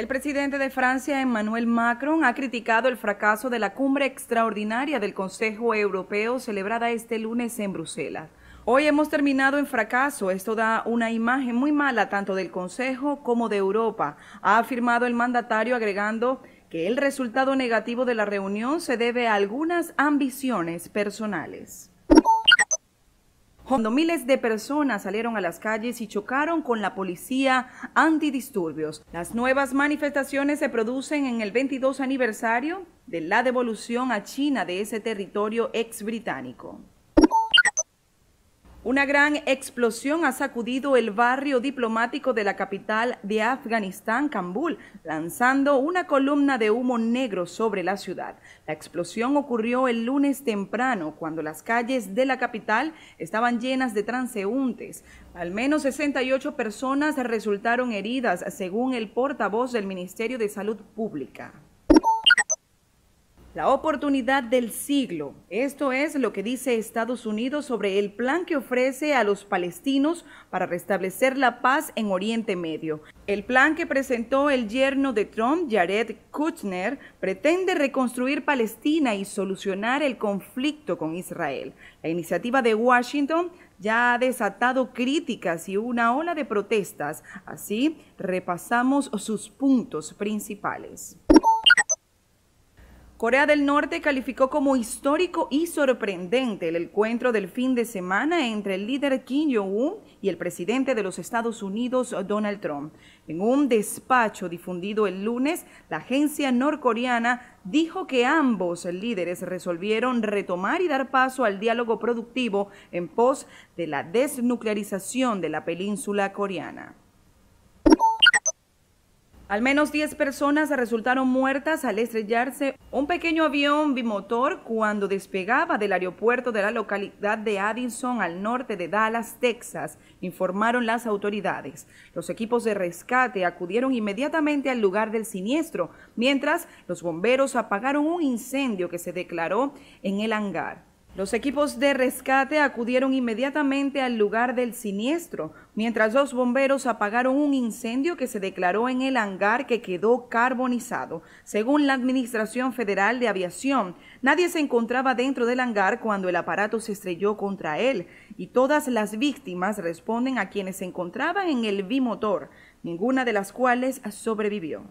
El presidente de Francia, Emmanuel Macron, ha criticado el fracaso de la cumbre extraordinaria del Consejo Europeo celebrada este lunes en Bruselas. Hoy hemos terminado en fracaso. Esto da una imagen muy mala tanto del Consejo como de Europa, ha afirmado el mandatario agregando que el resultado negativo de la reunión se debe a algunas ambiciones personales. Cuando miles de personas salieron a las calles y chocaron con la policía antidisturbios. Las nuevas manifestaciones se producen en el 22 aniversario de la devolución a China de ese territorio ex británico. Una gran explosión ha sacudido el barrio diplomático de la capital de Afganistán, kambul lanzando una columna de humo negro sobre la ciudad. La explosión ocurrió el lunes temprano, cuando las calles de la capital estaban llenas de transeúntes. Al menos 68 personas resultaron heridas, según el portavoz del Ministerio de Salud Pública. La oportunidad del siglo. Esto es lo que dice Estados Unidos sobre el plan que ofrece a los palestinos para restablecer la paz en Oriente Medio. El plan que presentó el yerno de Trump, Jared Kushner, pretende reconstruir Palestina y solucionar el conflicto con Israel. La iniciativa de Washington ya ha desatado críticas y una ola de protestas. Así repasamos sus puntos principales. Corea del Norte calificó como histórico y sorprendente el encuentro del fin de semana entre el líder Kim Jong-un y el presidente de los Estados Unidos, Donald Trump. En un despacho difundido el lunes, la agencia norcoreana dijo que ambos líderes resolvieron retomar y dar paso al diálogo productivo en pos de la desnuclearización de la península coreana. Al menos 10 personas resultaron muertas al estrellarse un pequeño avión bimotor cuando despegaba del aeropuerto de la localidad de Addison al norte de Dallas, Texas, informaron las autoridades. Los equipos de rescate acudieron inmediatamente al lugar del siniestro, mientras los bomberos apagaron un incendio que se declaró en el hangar. Los equipos de rescate acudieron inmediatamente al lugar del siniestro, mientras dos bomberos apagaron un incendio que se declaró en el hangar que quedó carbonizado. Según la Administración Federal de Aviación, nadie se encontraba dentro del hangar cuando el aparato se estrelló contra él y todas las víctimas responden a quienes se encontraban en el bimotor, ninguna de las cuales sobrevivió.